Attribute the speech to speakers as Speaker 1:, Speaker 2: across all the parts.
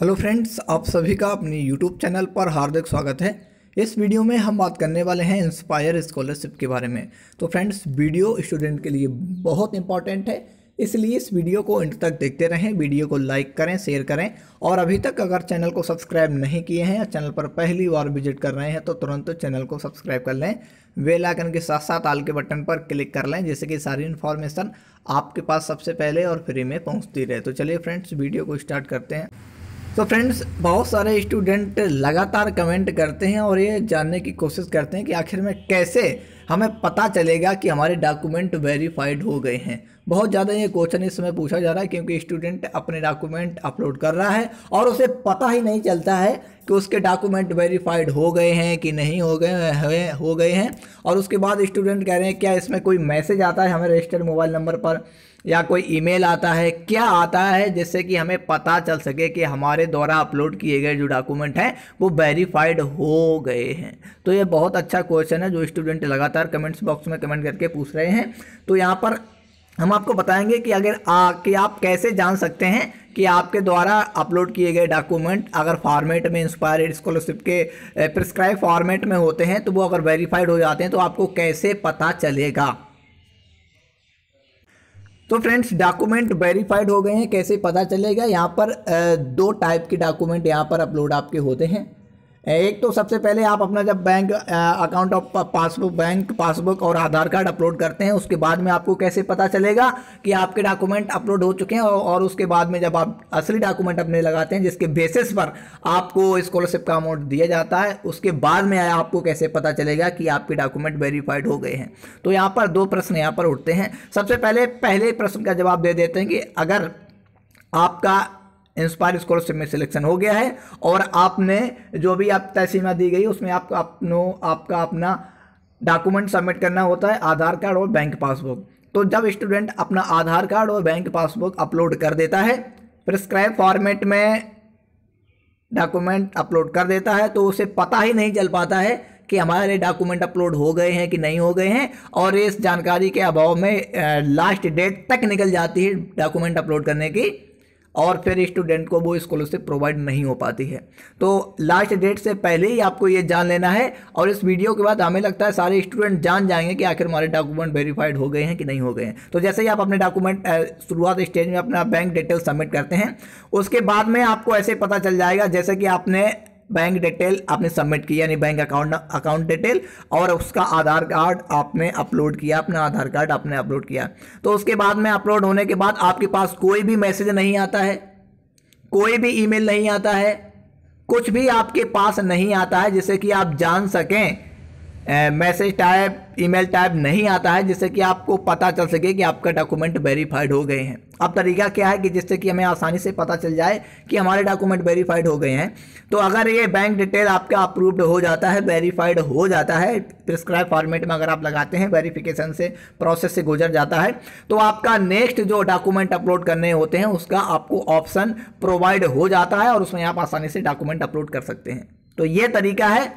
Speaker 1: hello friends आप सभी का अपने यूट्यूब चैनल पर हार्दिक स्वागत है इस वीडियो में हम बात करने वाले हैं इंस्पायर स्कॉलरशिप के बारे में तो फ्रेंड्स वीडियो स्टूडेंट के लिए बहुत इंपॉर्टेंट है इसलिए इस वीडियो को इंट तक देखते रहें वीडियो को लाइक करें शेयर करें और अभी तक अगर चैनल को सब्सक्राइब नहीं किए हैं या चैनल पर पहली बार विजिट कर रहे हैं तो तुरंत चैनल को सब्सक्राइब कर लें वेलाइकन के साथ साथ आल के बटन पर क्लिक कर लें जिससे कि सारी इन्फॉर्मेशन आपके पास सबसे पहले और फ्री में पहुँचती रहे तो चलिए फ्रेंड्स वीडियो को स्टार्ट करते हैं सो so फ्रेंड्स बहुत सारे स्टूडेंट लगातार कमेंट करते हैं और ये जानने की कोशिश करते हैं कि आखिर में कैसे हमें पता चलेगा कि हमारे डॉक्यूमेंट वेरीफाइड हो गए हैं बहुत ज़्यादा ये क्वेश्चन इस समय पूछा जा रहा है क्योंकि स्टूडेंट अपने डॉक्यूमेंट अपलोड कर रहा है और उसे पता ही नहीं चलता है कि उसके डॉक्यूमेंट वेरीफाइड हो गए हैं कि नहीं हो गए हो गए हैं और उसके बाद स्टूडेंट कह रहे हैं क्या इसमें कोई मैसेज आता है हमें रजिस्टर्ड मोबाइल नंबर पर या कोई ईमेल आता है क्या आता है जिससे कि हमें पता चल सके कि हमारे द्वारा अपलोड किए गए जो डॉक्यूमेंट हैं वो वेरीफाइड हो गए हैं तो ये बहुत अच्छा क्वेश्चन है जो स्टूडेंट लगातार लगातार कमेंट्स बॉक्स में कमेंट करके पूछ रहे हैं तो यहाँ पर हम आपको बताएंगे कि अगर आ, कि आप कैसे जान सकते हैं कि आपके द्वारा अपलोड किए गए डॉक्यूमेंट अगर फॉर्मेट में इंस्पायर्ड स्कॉलरशिप के प्रिस्क्राइब फॉर्मेट में होते हैं तो वो अगर वेरीफाइड हो जाते हैं तो आपको कैसे पता चलेगा तो फ्रेंड्स डॉक्यूमेंट वेरीफाइड हो गए हैं कैसे पता चलेगा यहाँ पर दो टाइप के डॉक्यूमेंट यहाँ पर अपलोड आपके होते हैं एक तो सबसे पहले आप अपना जब bank account of passbook bank passbook और आधार कार्ड अपलोड करते हैं उसके बाद में आपको कैसे पता चलेगा कि आपके डॉक्यूमेंट अपलोड हो चुके हैं और उसके बाद में जब आप असली डॉक्यूमेंट अपने लगाते हैं जिसके बेसिस पर आपको स्कॉलरशिप का अमाउंट दिया जाता है उसके बाद में आपको कैसे पता चलेगा कि आपके डॉक्यूमेंट वेरीफाइड हो गए हैं तो यहाँ पर दो प्रश्न यहाँ पर उठते हैं सबसे पहले पहले प्रश्न का जवाब दे देते हैं कि अगर आपका इंस्पायर स्कॉलरशिप में सिलेक्शन हो गया है और आपने जो भी आप तय सीमा दी गई उसमें आपका अपनो आपका अपना डॉक्यूमेंट सबमिट करना होता है आधार कार्ड और बैंक पासबुक तो जब स्टूडेंट अपना आधार कार्ड और बैंक पासबुक अपलोड कर देता है प्रिस्क्राइब फॉर्मेट में डॉक्यूमेंट अपलोड कर देता है तो उसे पता ही नहीं चल पाता है कि हमारे डॉक्यूमेंट अपलोड हो गए हैं कि नहीं हो गए हैं और इस जानकारी के अभाव में लास्ट डेट तक निकल जाती है डॉक्यूमेंट अपलोड करने की और फिर स्टूडेंट को वो स्कॉलरशिप प्रोवाइड नहीं हो पाती है तो लास्ट डेट से पहले ही आपको ये जान लेना है और इस वीडियो के बाद हमें लगता है सारे स्टूडेंट जान जाएंगे कि आखिर हमारे डॉक्यूमेंट वेरीफाइड हो गए हैं कि नहीं हो गए हैं तो जैसे ही आप अपने डॉक्यूमेंट शुरुआत स्टेज में अपना बैंक डिटेल सबमिट करते हैं उसके बाद में आपको ऐसे पता चल जाएगा जैसे कि आपने बैंक डिटेल आपने सबमिट किया यानी बैंक अकाउंट अकाउंट डिटेल और उसका आधार कार्ड आपने अपलोड किया अपना आधार कार्ड आपने अपलोड किया तो उसके बाद में अपलोड होने के बाद आपके पास कोई भी मैसेज नहीं आता है कोई भी ईमेल नहीं आता है कुछ भी आपके पास नहीं आता है जिससे कि आप जान सकें मैसेज टाइप ईमेल टैब नहीं आता है जिससे कि आपको पता चल सके कि आपका डॉक्यूमेंट वेरीफाइड हो गए हैं अब तरीका क्या है कि जिससे कि हमें आसानी से पता चल जाए कि हमारे डॉक्यूमेंट वेरीफाइड हो गए हैं तो अगर ये बैंक डिटेल आपका अप्रूव्ड हो जाता है वेरीफाइड हो जाता है प्रिस्क्राइब फॉर्मेट में अगर आप लगाते हैं वेरीफिकेशन से प्रोसेस से गुजर जाता है तो आपका नेक्स्ट जो डॉक्यूमेंट अपलोड करने होते हैं उसका आपको ऑप्शन प्रोवाइड हो जाता है और उसमें आप आसानी से डॉक्यूमेंट अपलोड कर सकते हैं तो ये तरीका है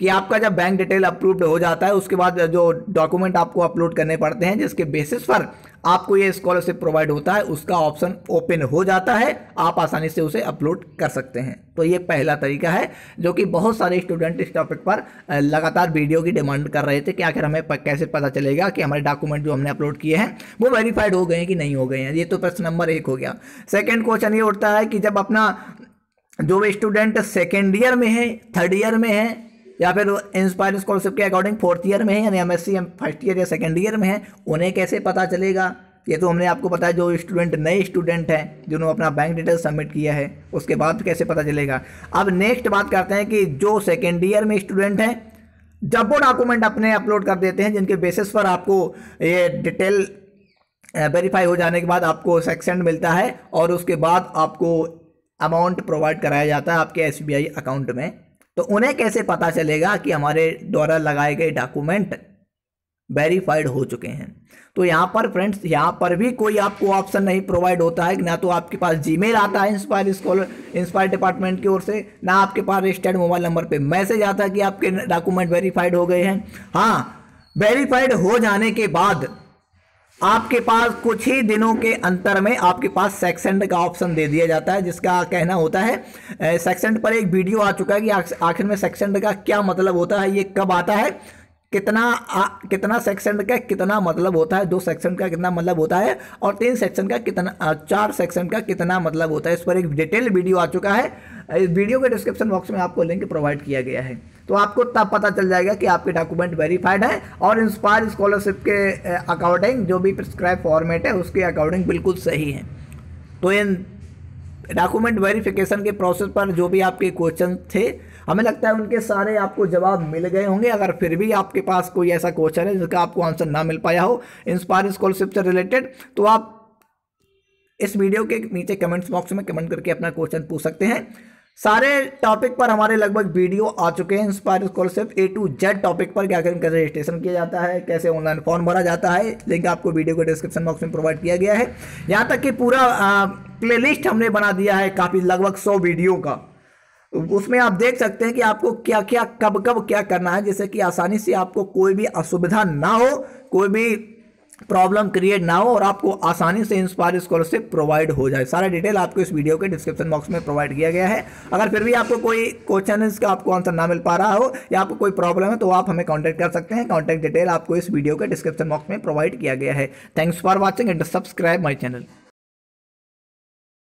Speaker 1: कि आपका जब बैंक डिटेल अप्रूव्ड हो जाता है उसके बाद जो डॉक्यूमेंट आपको अपलोड करने पड़ते हैं जिसके बेसिस पर आपको ये स्कॉलरशिप प्रोवाइड होता है उसका ऑप्शन ओपन हो जाता है आप आसानी से उसे अपलोड कर सकते हैं तो ये पहला तरीका है जो कि बहुत सारे स्टूडेंट इस टॉपिक पर लगातार वीडियो की डिमांड कर रहे थे कि आखिर हमें कैसे पता चलेगा कि हमारे डॉक्यूमेंट जो हमने अपलोड किए हैं वो वेरीफाइड हो गए हैं कि नहीं हो गए हैं ये तो प्रश्न नंबर एक हो गया सेकेंड क्वेश्चन ये उठता है कि जब अपना जो स्टूडेंट सेकेंड ईयर में है थर्ड ईयर में है या फिर इंस्पायर स्कॉलरशिप के अकॉर्डिंग फोर्थ ईयर में है यानी एम एस फर्स्ट ईयर या सेकेंड ईयर में है उन्हें कैसे पता चलेगा ये तो हमने आपको बताया जो स्टूडेंट नए स्टूडेंट हैं जिन्होंने अपना बैंक डिटेल सबमिट किया है उसके बाद कैसे पता चलेगा अब नेक्स्ट बात करते हैं कि जो सेकेंड ईयर में स्टूडेंट हैं जब वो डॉक्यूमेंट अपने अपलोड कर देते हैं जिनके बेसिस पर आपको ये डिटेल वेरीफाई हो जाने के बाद आपको सेक्शन मिलता है और उसके बाद आपको अमाउंट प्रोवाइड कराया जाता है आपके एस अकाउंट में तो उन्हें कैसे पता चलेगा कि हमारे द्वारा लगाए गए डॉक्यूमेंट वेरीफाइड हो चुके हैं तो यहाँ पर फ्रेंड्स यहाँ पर भी कोई आपको ऑप्शन नहीं प्रोवाइड होता है ना तो आपके पास जीमेल आता है इंस्पायर स्कॉलर इंस्पायर डिपार्टमेंट की ओर से ना आपके पास रजिस्टर्ड मोबाइल नंबर पे मैसेज आता है कि आपके डॉक्यूमेंट वेरीफाइड हो गए हैं हाँ वेरीफाइड हो जाने के बाद आपके पास कुछ ही दिनों के अंतर में आपके पास सेक्सेंड का ऑप्शन दे दिया जाता है जिसका कहना होता है सेक्सेंड पर एक वीडियो आ चुका है कि आखिर में सेक्सेंड का क्या मतलब होता है ये कब आता है कितना आ, कितना सेक्शन का कितना मतलब होता है दो सेक्शन का कितना मतलब होता है और तीन सेक्शन का कितना चार सेक्शन का कितना मतलब होता है इस पर एक डिटेल वीडियो आ चुका है इस वीडियो के डिस्क्रिप्शन बॉक्स में आपको लिंक प्रोवाइड किया गया है तो आपको तब पता चल जाएगा कि आपके डॉक्यूमेंट वेरीफाइड है और इंस्पायर स्कॉलरशिप के अकॉर्डिंग जो भी प्रिस्क्राइब फॉर्मेट है उसके अकॉर्डिंग बिल्कुल सही है तो इन डॉक्यूमेंट वेरिफिकेशन के प्रोसेस पर जो भी आपके क्वेश्चन थे हमें लगता है उनके सारे आपको जवाब मिल गए होंगे अगर फिर भी आपके पास कोई ऐसा क्वेश्चन है जिसका आपको आंसर ना मिल पाया हो इंस्पायर स्कॉलरशिप से रिलेटेड तो आप इस वीडियो के नीचे कमेंट्स बॉक्स में कमेंट करके अपना क्वेश्चन पूछ सकते हैं सारे टॉपिक पर हमारे लगभग वीडियो आ चुके हैं inspire scholarship A to Z topic पर क्या कैसे रजिस्ट्रेशन किया जाता है कैसे ऑनलाइन फॉर्म भरा जाता है लिंक आपको वीडियो को डिस्क्रिप्शन बॉक्स में प्रोवाइड किया गया है यहाँ तक कि पूरा प्ले लिस्ट हमने बना दिया है काफ़ी लगभग सौ वीडियो का उसमें आप देख सकते हैं कि आपको क्या क्या कब कब क्या करना है जैसे कि आसानी से आपको कोई भी असुविधा ना हो कोई भी प्रॉब्लम क्रिएट ना हो और आपको आसानी से इंस्पायर स्कॉलरशिप प्रोवाइड हो जाए सारा डिटेल आपको इस वीडियो के डिस्क्रिप्शन बॉक्स में प्रोवाइड किया गया है अगर फिर भी आपको कोई क्वेश्चन इसका आपको आंसर ना मिल पा रहा हो या आपको कोई प्रॉब्लम है तो आप हमें कॉन्टैक्ट कर सकते हैं कॉन्टैक्ट डिटेल आपको इस वीडियो के डिस्क्रिप्शन बॉक्स में प्रोवाइड किया गया है thanks for watching and subscribe my channel